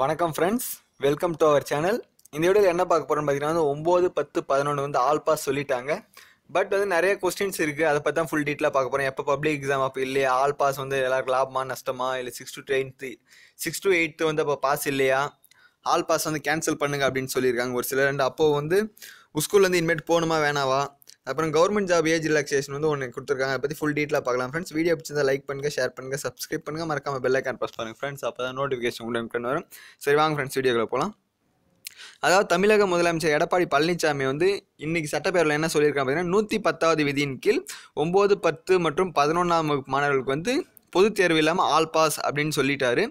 வணக்கம் friends welcome to our channel இந்த video என்ன பார்க்க போகிறோம்னு பார்த்தீங்கன்னா வந்து ஒம்பது பத்து பதினொன்று வந்து ஆல் பாஸ் சொல்லிட்டாங்க பட் வந்து நிறைய கொஸ்டின்ஸ் இருக்குது அதை பற்றி தான் ஃபுல் டீட்டெயிலாக பார்க்க போகிறேன் எப்போ பப்ளிக் எக்ஸாம் அப்போ இல்லையா ஆல் பாஸ் வந்து எல்லாருக்கும் லாபமா நஷ்டமா இல்லை six to tenth six to eighth வந்து அப்போ பாஸ் இல்லையா ஆல் பாஸ் வந்து கேன்சல் பண்ணுங்க அப்படின்னு சொல்லியிருக்காங்க ஒரு சிலர் ரெண்டு அப்போது வந்து ஸ்கூல்லேருந்து இனிமேட் போகணுமா வேணாவா அப்புறம் கவர்மெண்ட் ஜாப் ஏஜ் ரிலாக்ஸேஷன் வந்து ஒன்று கொடுத்துருக்காங்க அதை பற்றி ஃபுல் டீட்டெயில் பார்க்கலாம் ஃப்ரெண்ட்ஸ் வீடியோ பிடிச்சிருந்தா லைக் பண்ணுங்கள் ஷேர் பண்ணுங்கள் சப்ஸ்கிரைப் பண்ணுங்கள் மறக்காமல் பெல் ஐக்கான் ப்ரெஸ் பண்ணுங்கள் ஃப்ரெண்ட்ஸ் அப்போ தான் நோட்டிஃபிகேஷன் உங்களுக்கு வரும் சரி வாங்க ஃப்ரெண்ட்ஸ் வீடியோக்குள்ளே போகலாம் அதாவது தமிழக முதலமைச்சர் எடப்பாடி பழனிசாமி வந்து இன்னைக்கு சட்டப்பேரவையில் என்ன சொல்லியிருக்காங்க அப்படின்னா நூற்றி பத்தாவது விதியின் கீழ் ஒம்பது பத்து மற்றும் பதினொன்றாம் வகுப்பு மாணவர்களுக்கு வந்து பொது தேர்வு இல்லாமல் ஆல் பாஸ் அப்படின்னு சொல்லிட்டாரு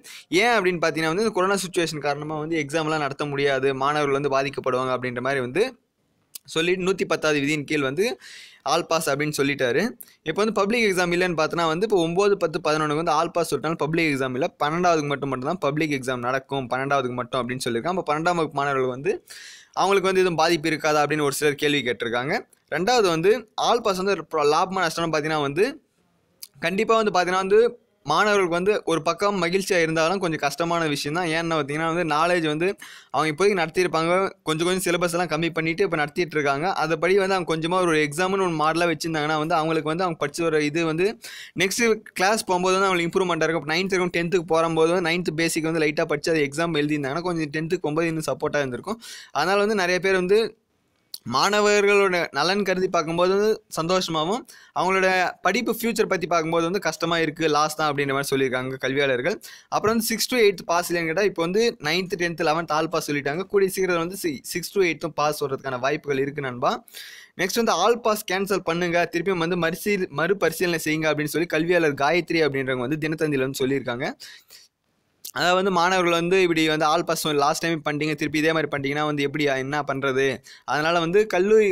ஏன் அப்படின்னு பார்த்தீங்கன்னா வந்து கொரோனா சுச்சுவேஷன் காரணமாக வந்து எக்ஸாம்லாம் நடத்த முடியாது மாணவர்கள் வந்து பாதிக்கப்படுவாங்க அப்படின்ற மாதிரி வந்து சொல்லிட்டு நூற்றி பத்தாவது விதியின் கீழ் வந்து ஆல் பாஸ் அப்படின்னு சொல்லிட்டாரு இப்போ வந்து பப்ளிக் எக்ஸாம் இல்லைன்னு பார்த்தோன்னா வந்து இப்போ ஒம்பது பத்து பதினொன்றுக்கு வந்து ஆல் பாஸ் சொல்லிட்டாலும் பப்ளிக் எக்ஸாம் இல்லை பன்னெண்டாவது மட்டும் மட்டும் தான் பப்ளிக் எக்ஸாம் நடக்கும் பன்னெண்டாவதுக்கு மட்டும் அப்படின்னு சொல்லியிருக்காங்க அப்போ பன்னெண்டாம் வகுப்பு மாணவர்கள் வந்து அவங்களுக்கு வந்து எதுவும் பாதிப்பு இருக்காதா அப்படின்னு ஒரு சிலர் கேள்வி கேட்டிருக்காங்க ரெண்டாவது வந்து ஆல் பாஸ் வந்து லாபமாக நஷ்டம்னு பார்த்தீங்கன்னா வந்து கண்டிப்பாக வந்து பார்த்தீங்கன்னா வந்து மாணவர்களுக்கு வந்து ஒரு பக்கம் மகிழ்ச்சியாக இருந்தாலும் கொஞ்சம் கஷ்டமான விஷயம் தான் ஏன்னா பார்த்தீங்கன்னா வந்து நாலேஜ் வந்து அவங்க இப்போதைக்கு நடத்தியிருப்பாங்க கொஞ்சம் கொஞ்சம் சிலபஸ் எல்லாம் கம்மி பண்ணிவிட்டு இப்போ நடத்திட்டு இருக்காங்க அதுபடி வந்து அவங்க கொஞ்சமாக ஒரு எக்ஸாம்னு ஒரு மாடலாக வச்சுருந்தாங்கன்னா வந்து அவங்களுக்கு வந்து அவங்க படிச்சு வர இது வந்து நெக்ஸ்ட் கிளாஸ் போகும்போது வந்து அவங்களுக்கு இம்ப்ரூவ்மெண்ட்டாக இருக்கும் நைன்த் இருக்கும் டென்த்துக்கு போகும்போது வந்து நைன்த்து பேசிக் வந்து லைட்டாக படித்து அது எக்ஸாம் எழுதியிருந்தாங்கன்னா கொஞ்சம் டென்த்துக்கு போகும்போது இன்னும் சப்போர்ட்டாக இருந்திருக்கும் அதனால் வந்து நிறைய பேர் வந்து மாணவர்களோட நலன் கருதி பார்க்கும்போது வந்து சந்தோஷமாகவும் அவங்களோட படிப்பு ஃப்யூச்சர் பற்றி பார்க்கும்போது வந்து கஷ்டமாக இருக்குது லாஸ் தான் அப்படின்ற மாதிரி சொல்லியிருக்காங்க கல்வியாளர்கள் அப்புறம் வந்து சிக்ஸ் டு எயித்து பாஸ் இல்லைன்னு கேட்டால் இப்போ வந்து ninth tenth eleventh all pass சொல்லிட்டாங்க கூடிய சீக்கிரம் வந்து சிக்ஸ் டு எயித்தும் பாஸ் வர்றதுக்கான வாய்ப்புகள் இருக்குது நண்பா நெக்ஸ்ட் வந்து ஆல் பாஸ் கேன்சல் பண்ணுங்க திருப்பியும் வந்து மறுசீல் மறுபரிசீலனை செய்யுங்க அப்படின்னு சொல்லி கல்வியாளர் காயத்ரி அப்படின்றவங்க வந்து தினத்தந்தியில் வந்து சொல்லியிருக்காங்க அதாவது வந்து மாணவர்கள் வந்து இப்படி வந்து ஆல் பாஸ் லாஸ்ட் டைம் பண்ணிட்டீங்க திருப்பி இதே மாதிரி பண்ணிட்டீங்கன்னா வந்து எப்படி என்ன பண்ணுறது அதனால் வந்து கல்லூரி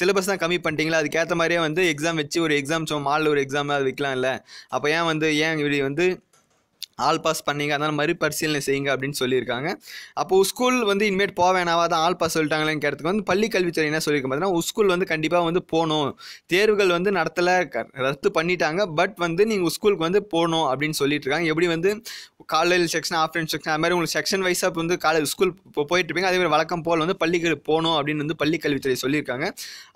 சிலபஸ் தான் கம்மி பண்ணிட்டீங்களா அதுக்கேற்ற மாதிரியே வந்து எக்ஸாம் வச்சு ஒரு எக்ஸாம் சோ மாலில் ஒரு எக்ஸாம் அது வைக்கலாம் இல்லை அப்போ ஏன் வந்து ஏன் இப்படி வந்து ஆல் பாஸ் பண்ணிங்க அதனால் மறுபரிசீலனை செய்யுங்க அப்படின்னு சொல்லியிருக்காங்க அப்போது ஸ்கூல் வந்து இனிமேட் போக தான் ஆல் பாஸ் சொல்லிட்டாங்களேன்னு கேட்டதுக்கு வந்து பள்ளி கல்வித்துறை என்ன சொல்லியிருக்கோம் பார்த்தீங்கன்னா ஸ்கூல் வந்து கண்டிப்பாக வந்து போகணும் தேர்வுகள் வந்து நடத்தலை ரத்து பண்ணிட்டாங்க பட் வந்து நீங்கள் ஸ்கூலுக்கு வந்து போகணும் அப்படின்னு சொல்லிட்டு இருக்காங்க எப்படி வந்து காலையில் செக்ஷன் ஆஃப்டர்நூன் செக்ஷன் அது மாதிரி உங்களுக்கு செக்ஷன் வைஸாக வந்து காலேஜ் ஸ்கூல் இருப்பீங்க அதே மாதிரி வழக்கம் போல் வந்து பள்ளிகள் போகணும் அப்படின்னு வந்து பள்ளிக்கல்வித்துறை சொல்லியிருக்காங்க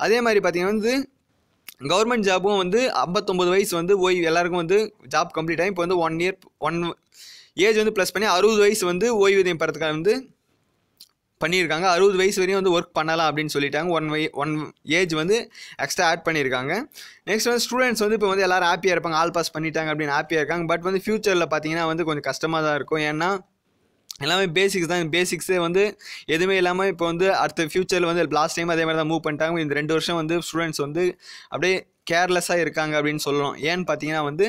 அதே மாதிரி பார்த்தீங்கன்னா வந்து கவர்மெண்ட் ஜாபும் வந்து ஐம்பத்தொம்பது வயசு வந்து ஓய்வு எல்லாருக்கும் வந்து ஜாப் கம்ப்ளீட் ஆகி இப்போ வந்து ஒன் இயர் ஒன் ஏஜ் வந்து ப்ளஸ் பண்ணி அறுபது வயசு வந்து ஓய்வூதியம் பெறத்துக்காக வந்து பண்ணியிருக்காங்க அறுபது வயசு வரையும் வந்து ஒர்க் பண்ணலாம் அப்படின்னு சொல்லிட்டாங்க ஒன் வை ஒன் ஏஜ் வந்து எக்ஸ்ட்ரா ஆட் பண்ணியிருக்காங்க நெக்ஸ்ட் வந்து ஸ்டூடெண்ட்ஸ் வந்து இப்போ வந்து எல்லோரும் ஹாப்பியாக இருப்பாங்க ஆல் பாஸ் பண்ணிட்டாங்க அப்படின்னு ஹாப்பியாக இருக்காங்க பட் வந்து ஃப்யூச்சரில் பார்த்தீங்கன்னா வந்து கொஞ்சம் கஷ்டமாக தான் இருக்கும் ஏன்னா எல்லாமே பேசிக்ஸ் தான் பேசிக்ஸே வந்து எதுவுமே இல்லாமல் இப்போ வந்து அடுத்த ஃப்யூச்சரில் வந்து லாஸ்ட் டைம் அதே மாதிரி தான் மூவ் பண்ணிட்டாங்க இந்த ரெண்டு வருஷம் வந்து ஸ்டூடெண்ட்ஸ் வந்து அப்படியே கேர்லெஸ்ஸாக இருக்காங்க அப்படின்னு சொல்லலாம் ஏன்னு பார்த்தீங்கன்னா வந்து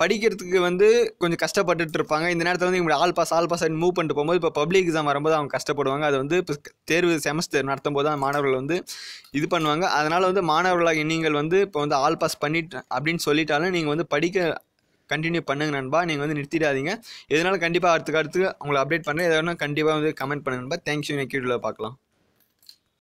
படிக்கிறதுக்கு வந்து கொஞ்சம் கஷ்டப்பட்டுட்டு இருப்பாங்க இந்த நேரத்தில் வந்து இவங்க all pass all pass move பண்ணிட்டு போகும்போது இப்போ பப்ளிக் எக்ஸாம் வரும்போது அவங்க கஷ்டப்படுவாங்க அது வந்து இப்போ தேர்வு செமஸ்டர் நடத்தும் போது தான் மாணவர்கள் வந்து இது பண்ணுவாங்க அதனால் வந்து மாணவர்களாக நீங்கள் வந்து இப்போ வந்து ஆல் பாஸ் பண்ணிட்டு அப்படின்னு சொல்லிட்டாலும் நீங்கள் வந்து படிக்க கண்டினியூ பண்ணுங்க நண்பா நீங்கள் வந்து நிறுத்திடாதீங்க இதனால் கண்டிப்பாக அடுத்துக்கு அடுத்து உங்களை அப்டேட் பண்ணுறேன் எதாவது கண்டிப்பாக வந்து கமெண்ட் பண்ணுங்க நண்பா தேங்க்யூ நெக்யூட்டில் பார்க்கலாம்